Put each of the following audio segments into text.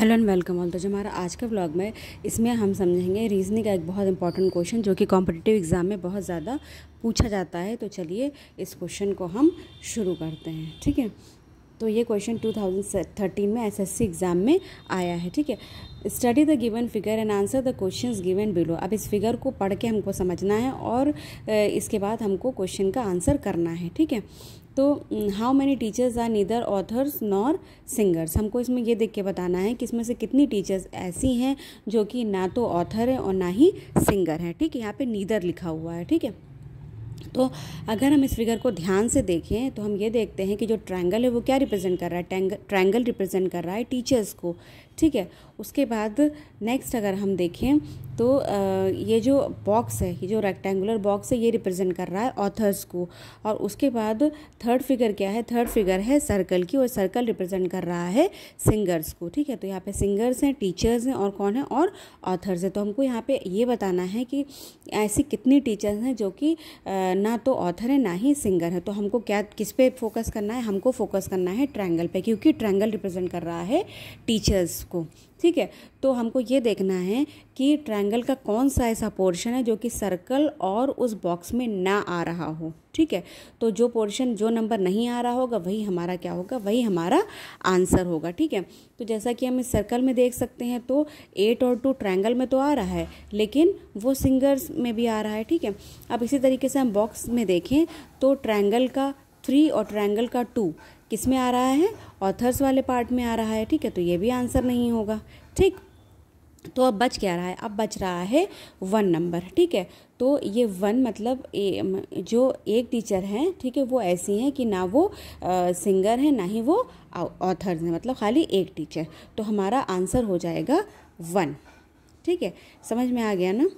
hello and welcome all तो जो हमारा आज का व्लॉग में इसमें हम समझेंगे रीजनिंग का एक बहुत इंपॉर्टेंट क्वेश्चन जो कि कॉम्पिटिटिव एग्ज़ाम में बहुत ज़्यादा पूछा जाता है तो चलिए इस क्वेश्चन को हम शुरू करते हैं ठीक है तो ये क्वेश्चन 2013 में एसएससी एग्ज़ाम में आया है ठीक है study the given figure and answer the questions given below अब इस फिगर को पढ़ के हमको समझना है और इसके बाद हमको क्वेश्चन का आंसर करना है ठीक है तो how many teachers are neither authors nor singers हमको इसमें ये देख के बताना है कि इसमें से कितनी टीचर्स ऐसी हैं जो कि ना तो ऑथर है और ना ही सिंगर है ठीक है यहाँ पे नीदर लिखा हुआ है ठीक है तो अगर हम इस फिगर को ध्यान से देखें तो हम ये देखते हैं कि जो ट्रायंगल है वो क्या रिप्रेजेंट कर रहा है ट्रायंगल रिप्रेजेंट कर रहा है टीचर्स को ठीक है उसके बाद नेक्स्ट अगर हम देखें तो ये जो बॉक्स है ये जो रेक्टेंगुलर बॉक्स है ये रिप्रेजेंट कर रहा है ऑथर्स को और उसके बाद थर्ड फिगर क्या है थर्ड फिगर है सर्कल की और सर्कल रिप्रेजेंट कर रहा है सिंगर्स को ठीक है तो यहाँ पे सिंगर्स हैं टीचर्स हैं और कौन है और ऑथर्स हैं तो हमको यहाँ पे ये बताना है कि ऐसी कितनी टीचर्स हैं जो कि ना तो ऑथर है ना ही सिंगर है तो हमको क्या किस पे फोकस करना है हमको फोकस करना है ट्रैंगल पर क्योंकि ट्रैंगल रिप्रेजेंट कर रहा है टीचर्स को ठीक है तो हमको ये देखना है कि ट्रायंगल का कौन सा ऐसा पोर्शन है जो कि सर्कल और उस बॉक्स में ना आ रहा हो ठीक है तो जो पोर्शन जो नंबर नहीं आ रहा होगा वही हमारा क्या होगा वही हमारा आंसर होगा ठीक है तो जैसा कि हम इस सर्कल में देख सकते हैं तो एट और टू ट्रायंगल में तो आ रहा है लेकिन वो सिंगर्स में भी आ रहा है ठीक है अब इसी तरीके से हम बॉक्स में देखें तो ट्रायंगल का थ्री और ट्रायंगल का टू किस में आ रहा है ऑथर्स वाले पार्ट में आ रहा है ठीक है तो ये भी आंसर नहीं होगा ठीक तो अब बच क्या रहा है अब बच रहा है वन नंबर ठीक है तो ये वन मतलब ए, जो एक टीचर हैं ठीक है वो ऐसी हैं कि ना वो आ, सिंगर हैं ना ही वो ऑथर हैं मतलब खाली एक टीचर तो हमारा आंसर हो जाएगा वन ठीक है समझ में आ गया ना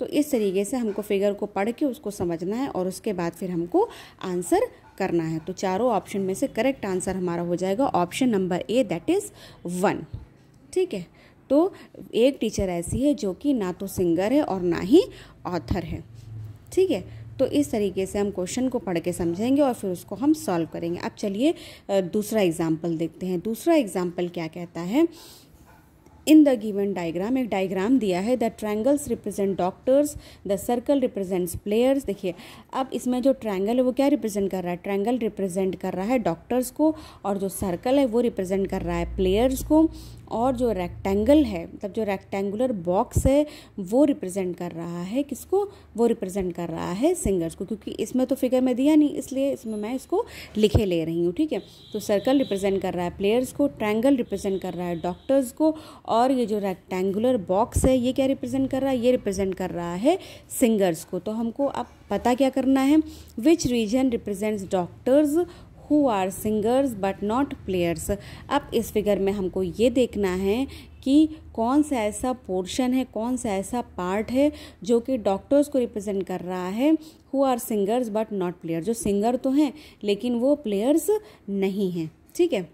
तो इस तरीके से हमको फिगर को पढ़ के उसको समझना है और उसके बाद फिर हमको आंसर करना है तो चारों ऑप्शन में से करेक्ट आंसर हमारा हो जाएगा option number A that is one ठीक है तो एक टीचर ऐसी है जो कि ना तो सिंगर है और ना ही ऑथर है ठीक है तो इस तरीके से हम क्वेश्चन को पढ़ के समझेंगे और फिर उसको हम सॉल्व करेंगे अब चलिए दूसरा एग्जाम्पल देखते हैं दूसरा एग्जाम्पल क्या कहता है इन द गिवन डायग्राम एक डायग्राम दिया है the triangles represent doctors the circle represents players देखिए अब इसमें जो ट्रैंगल है वो क्या रिप्रेजेंट कर रहा है ट्रैंगल रिप्रेजेंट कर रहा है डॉक्टर्स को और जो सर्कल है वो रिप्रेजेंट कर रहा है प्लेयर्स को और जो रेक्टेंगल है मतलब जो रेक्टेंगुलर बॉक्स है वो रिप्रेजेंट कर रहा है किसको वो रिप्रेजेंट कर रहा है सिंगर्स को क्योंकि इसमें तो फिगर में दिया नहीं इसलिए इसमें मैं इसको लिखे ले रही हूँ ठीक है तो सर्कल रिप्रेजेंट कर रहा है प्लेयर्स को ट्रैंगल रिप्रेजेंट कर रहा है डॉक्टर्स को और ये जो रेक्टेंगुलर बॉक्स है ये क्या रिप्रेजेंट कर रहा है ये रिप्रेजेंट कर रहा है सिंगर्स को तो हमको अब पता क्या करना है which region represents doctors who are singers but not players अब इस फिगर में हमको ये देखना है कि कौन सा ऐसा पोर्शन है कौन सा ऐसा पार्ट है जो कि डॉक्टर्स को रिप्रेजेंट कर रहा है who are singers but not player जो सिंगर तो हैं लेकिन वो प्लेयर्स नहीं हैं ठीक है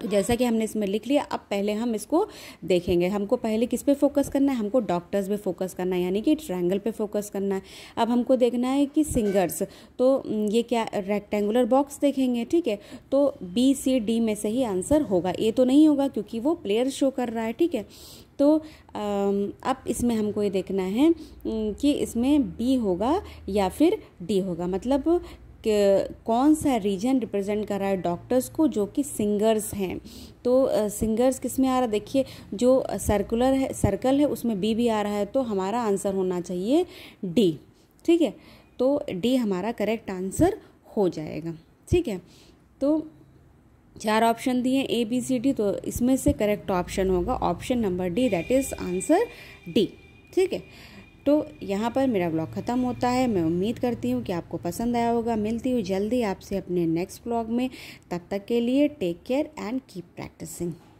तो जैसा कि हमने इसमें लिख लिया अब पहले हम इसको देखेंगे हमको पहले किस पे फोकस करना है हमको डॉक्टर्स पे फोकस करना है यानी कि ट्रायंगल पे फोकस करना है अब हमको देखना है कि सिंगर्स तो ये क्या रेक्टेंगुलर बॉक्स देखेंगे ठीक है तो बी सी डी में से ही आंसर होगा ए तो नहीं होगा क्योंकि वो प्लेयर शो कर रहा है ठीक है तो अब इसमें हमको ये देखना है कि इसमें बी होगा या फिर डी होगा मतलब कौन सा रीजन रिप्रेजेंट कर रहा है डॉक्टर्स को जो कि सिंगर्स हैं तो सिंगर्स किस में आ रहा है देखिए जो सर्कुलर है सर्कल है उसमें बी भी आ रहा है तो हमारा आंसर होना चाहिए डी ठीक है तो डी हमारा करेक्ट आंसर हो जाएगा ठीक है तो चार ऑप्शन दिए ए बी सी डी तो इसमें से करेक्ट ऑप्शन होगा option number D that is answer D ठीक है तो यहाँ पर मेरा ब्लॉग ख़त्म होता है मैं उम्मीद करती हूँ कि आपको पसंद आया होगा मिलती हूँ जल्दी आपसे अपने नेक्स्ट ब्लॉग में तब तक के लिए take care and keep practising